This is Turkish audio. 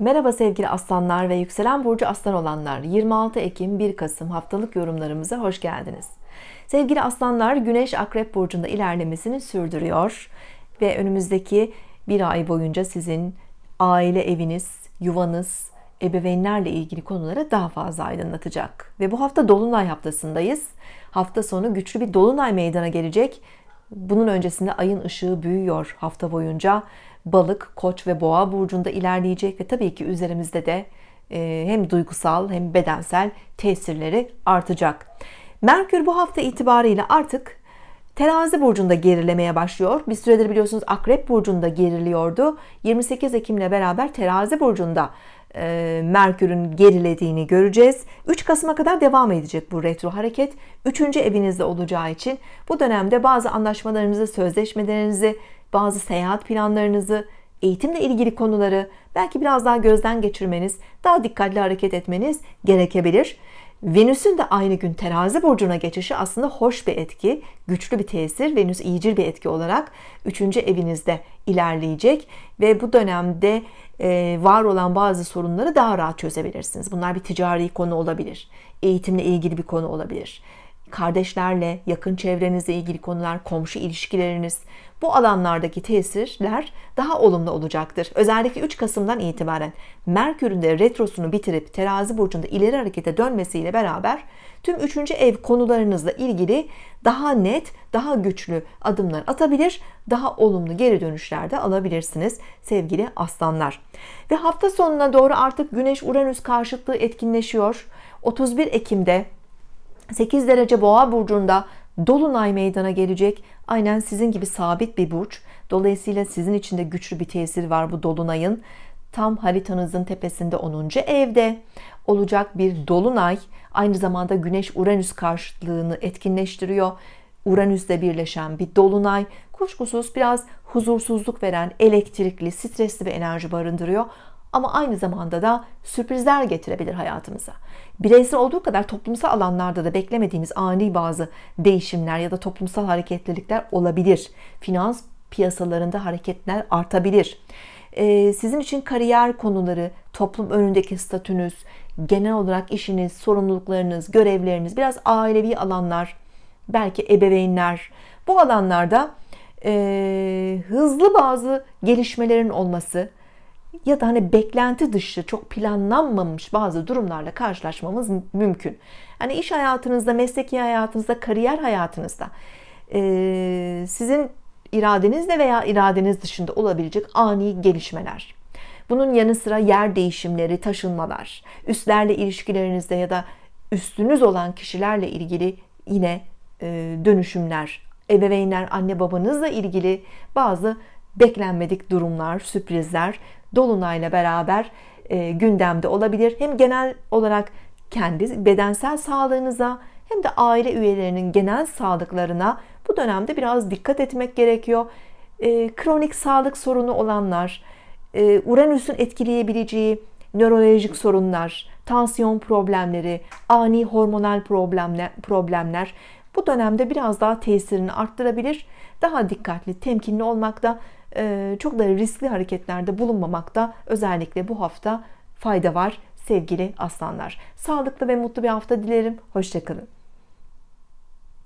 Merhaba sevgili aslanlar ve yükselen burcu aslan olanlar. 26 Ekim 1 Kasım haftalık yorumlarımıza hoş geldiniz. Sevgili aslanlar Güneş Akrep burcunda ilerlemesini sürdürüyor ve önümüzdeki bir ay boyunca sizin aile eviniz, yuvanız, ebeveynlerle ilgili konulara daha fazla aydınlatacak. Ve bu hafta dolunay haftasındayız. Hafta sonu güçlü bir dolunay meydana gelecek. Bunun öncesinde ayın ışığı büyüyor hafta boyunca. Balık, koç ve boğa burcunda ilerleyecek ve tabii ki üzerimizde de e, hem duygusal hem bedensel tesirleri artacak. Merkür bu hafta itibariyle artık Terazi burcunda gerilemeye başlıyor. Bir süredir biliyorsunuz Akrep burcunda geriliyordu. 28 Ekim'le beraber Terazi burcunda e, Merkür'ün gerilediğini göreceğiz. 3 Kasım'a kadar devam edecek bu retro hareket. 3. evinizde olacağı için bu dönemde bazı anlaşmalarınızı, sözleşmelerinizi, bazı seyahat planlarınızı, eğitimle ilgili konuları belki biraz daha gözden geçirmeniz, daha dikkatli hareket etmeniz gerekebilir. Venüs'ün de aynı gün terazi burcuna geçişi aslında hoş bir etki, güçlü bir tesir. Venüs iyicil bir etki olarak 3. evinizde ilerleyecek ve bu dönemde e, var olan bazı sorunları daha rahat çözebilirsiniz. Bunlar bir ticari konu olabilir, eğitimle ilgili bir konu olabilir kardeşlerle, yakın çevrenizle ilgili konular, komşu ilişkileriniz, bu alanlardaki tesirler daha olumlu olacaktır. Özellikle 3 Kasım'dan itibaren Merkür'ün de retrosunu bitirip terazi burcunda ileri harekete dönmesiyle beraber tüm 3. ev konularınızla ilgili daha net, daha güçlü adımlar atabilir, daha olumlu geri dönüşler de alabilirsiniz sevgili aslanlar. Ve hafta sonuna doğru artık Güneş-Uranüs karşıtlığı etkinleşiyor. 31 Ekim'de 8 derece boğa burcunda dolunay meydana gelecek. Aynen sizin gibi sabit bir burç. Dolayısıyla sizin için de güçlü bir tesir var bu dolunayın. Tam haritanızın tepesinde 10. evde olacak bir dolunay aynı zamanda Güneş Uranüs karşıtlığını etkinleştiriyor. Uranüs'le birleşen bir dolunay kuşkusuz biraz huzursuzluk veren, elektrikli, stresli bir enerji barındırıyor ama aynı zamanda da sürprizler getirebilir hayatımıza. Bireysel olduğu kadar toplumsal alanlarda da beklemediğimiz ani bazı değişimler ya da toplumsal hareketlilikler olabilir. Finans piyasalarında hareketler artabilir. Ee, sizin için kariyer konuları, toplum önündeki statünüz, genel olarak işiniz, sorumluluklarınız, görevleriniz, biraz ailevi alanlar, belki ebeveynler bu alanlarda e, hızlı bazı gelişmelerin olması, ya da hani beklenti dışı çok planlanmamış bazı durumlarla karşılaşmamız mümkün. Hani iş hayatınızda, mesleki hayatınızda, kariyer hayatınızda sizin iradenizle veya iradeniz dışında olabilecek ani gelişmeler. Bunun yanı sıra yer değişimleri, taşınmalar, üstlerle ilişkilerinizde ya da üstünüz olan kişilerle ilgili yine dönüşümler, ebeveynler, anne babanızla ilgili bazı beklenmedik durumlar, sürprizler dolunayla beraber e, gündemde olabilir. Hem genel olarak kendi bedensel sağlığınıza hem de aile üyelerinin genel sağlıklarına bu dönemde biraz dikkat etmek gerekiyor. E, kronik sağlık sorunu olanlar, e, Uranüs'ün etkileyebileceği nörolojik sorunlar, tansiyon problemleri, ani hormonal problemler, problemler bu dönemde biraz daha tesirini arttırabilir. Daha dikkatli, temkinli olmakta ee, çok da riskli hareketlerde bulunmamakta özellikle bu hafta fayda var sevgili aslanlar. Sağlıklı ve mutlu bir hafta dilerim. Hoşçakalın.